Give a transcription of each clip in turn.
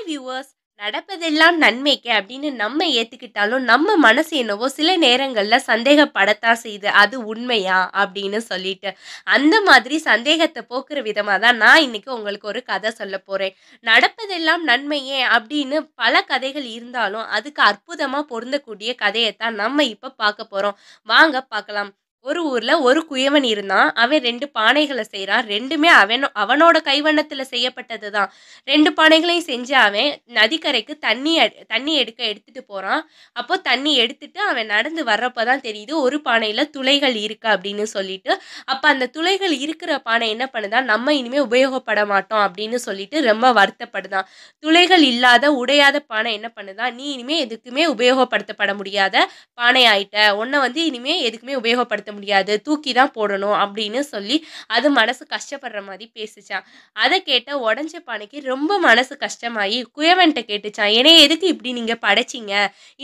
hi viewers நடப்பதெல்லாம் நன்மைக்கு அப்படின்னு நம்ம ஏற்றுக்கிட்டாலும் நம்ம மனசு என்னவோ சில நேரங்களில் சந்தேகப்படத்தான் செய்யுது அது உண்மையா அப்படின்னு சொல்லிட்டு அந்த மாதிரி சந்தேகத்தை போக்குற விதமாக தான் நான் இன்றைக்கி உங்களுக்கு ஒரு கதை சொல்ல போகிறேன் நடப்பதெல்லாம் நன்மையே அப்படின்னு பல கதைகள் இருந்தாலும் அதுக்கு அற்புதமாக பொருந்தக்கூடிய கதையை தான் நம்ம இப்போ பார்க்க போகிறோம் வாங்க பார்க்கலாம் ஒரு ஊர்ல ஒரு குயவன் இருந்தான் அவன் ரெண்டு பானைகளை செய்கிறான் ரெண்டுமே அவன் அவனோட கைவண்ணத்துல செய்யப்பட்டது தான் ரெண்டு பானைகளையும் செஞ்சு அவன் நதிக்கரைக்கு தண்ணி தண்ணி எடுக்க எடுத்துட்டு போறான் அப்போ தண்ணி எடுத்துட்டு அவன் நடந்து வர்றப்பதான் தான் தெரியுது ஒரு பானையில துளைகள் இருக்கு அப்படின்னு சொல்லிட்டு அப்ப அந்த துளைகள் இருக்கிற பானை என்ன பண்ணுதான் நம்ம இனிமே உபயோகப்பட மாட்டோம் அப்படின்னு சொல்லிட்டு ரொம்ப வருத்தப்படுதான் துளைகள் இல்லாத உடையாத பானை என்ன பண்ணுதான் நீ இனிமே எதுக்குமே உபயோகப்படுத்தப்பட முடியாத பானை ஆயிட்ட உன்னை வந்து இனிமே எதுக்குமே உபயோகப்படுத்த முடியாது தூக்கி தான் போடணும் அப்படின்னு சொல்லி அது மனசு கஷ்டப்படுற மாதிரி பேசிச்சான் அதை கேட்ட உடஞ்ச பானைக்கு ரொம்ப மனசு கஷ்டமாயி குயவன்ட்ட கேட்டுச்சான் ஏன்னா எதுக்கு இப்படி நீங்கள் படைச்சிங்க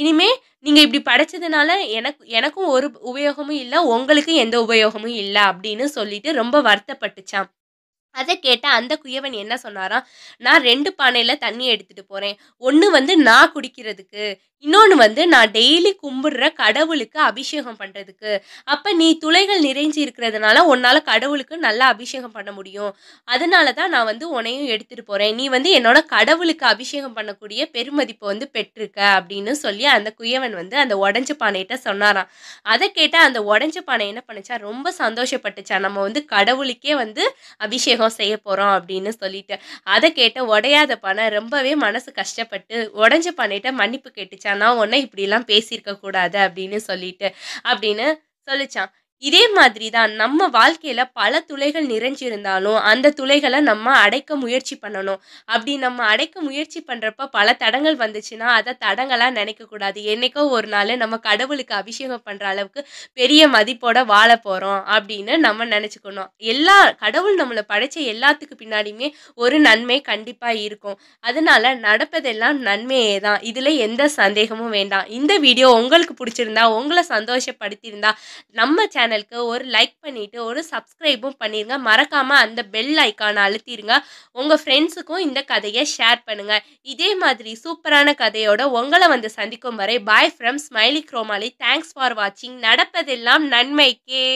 இனிமே நீங்கள் இப்படி படைச்சதுனால எனக்கு எனக்கும் ஒரு உபயோகமும் இல்லை உங்களுக்கு எந்த உபயோகமும் இல்லை அப்படின்னு சொல்லிட்டு ரொம்ப வருத்தப்பட்டுச்சான் அதை கேட்ட அந்த குயவன் என்ன சொன்னாராம் நான் ரெண்டு பானையில் தண்ணி எடுத்துகிட்டு போகிறேன் ஒன்று வந்து நான் குடிக்கிறதுக்கு இன்னொன்று வந்து நான் டெய்லி கும்பிடுற கடவுளுக்கு அபிஷேகம் பண்ணுறதுக்கு அப்போ நீ துளைகள் நிறைஞ்சி இருக்கிறதுனால உன்னால் கடவுளுக்கு நல்லா அபிஷேகம் பண்ண முடியும் அதனால தான் நான் வந்து உனையும் எடுத்துகிட்டு போகிறேன் நீ வந்து என்னோட கடவுளுக்கு அபிஷேகம் பண்ணக்கூடிய பெருமதிப்பை வந்து பெற்றிருக்க அப்படின்னு சொல்லி அந்த குயவன் வந்து அந்த உடஞ்ச பானைகிட்ட சொன்னாராம் அதை கேட்டால் அந்த உடஞ்ச பானை என்ன பண்ணுச்சா ரொம்ப சந்தோஷப்பட்டுச்சா நம்ம வந்து கடவுளுக்கே வந்து அபிஷேகம் என்னமோ செய்ய போகிறோம் அப்படின்னு சொல்லிட்டு அதை கேட்ட உடையாத பணம் ரொம்பவே மனசு கஷ்டப்பட்டு உடஞ்ச பண்ணிட்ட மன்னிப்பு கேட்டுச்சான் நான் உன்னை இப்படிலாம் பேசியிருக்க கூடாது அப்படின்னு சொல்லிட்டு அப்படின்னு சொல்லிச்சான் இதே மாதிரி தான் நம்ம வாழ்க்கையில் பல துளைகள் நிறைஞ்சிருந்தாலும் அந்த துளைகளை நம்ம அடைக்க முயற்சி பண்ணணும் அப்படி நம்ம அடைக்க முயற்சி பண்ணுறப்ப பல தடங்கள் வந்துச்சுன்னா அதை தடங்களாக நினைக்கக்கூடாது என்றைக்கோ ஒரு நாள் நம்ம கடவுளுக்கு அபிஷேகம் பண்ணுற அளவுக்கு பெரிய மதிப்போட வாழ போகிறோம் அப்படின்னு நம்ம நினச்சிக்கணும் எல்லா கடவுள் நம்மளை படைத்த எல்லாத்துக்கு பின்னாடியுமே ஒரு நன்மை கண்டிப்பாக இருக்கும் அதனால் நடப்பதெல்லாம் நன்மையே தான் இதில் எந்த சந்தேகமும் வேண்டாம் இந்த வீடியோ உங்களுக்கு பிடிச்சிருந்தா உங்களை சந்தோஷப்படுத்தியிருந்தா நம்ம சேனல் சேனலுக்கு ஒரு லைக் பண்ணிவிட்டு ஒரு சப்ஸ்கிரைபும் பண்ணிடுங்க மறக்காமல் அந்த பெல் ஐக்கானை அழுத்திடுங்க உங்கள் ஃப்ரெண்ட்ஸுக்கும் இந்த கதையை ஷேர் பண்ணுங்கள் இதே மாதிரி சூப்பரான கதையோட உங்களை வந்து சந்திக்கும் வரை பாய் ஃப்ரம் ஸ்மைலி குரோமாலி தேங்க்ஸ் ஃபார் வாட்சிங் நடப்பதெல்லாம் நன்மைக்கே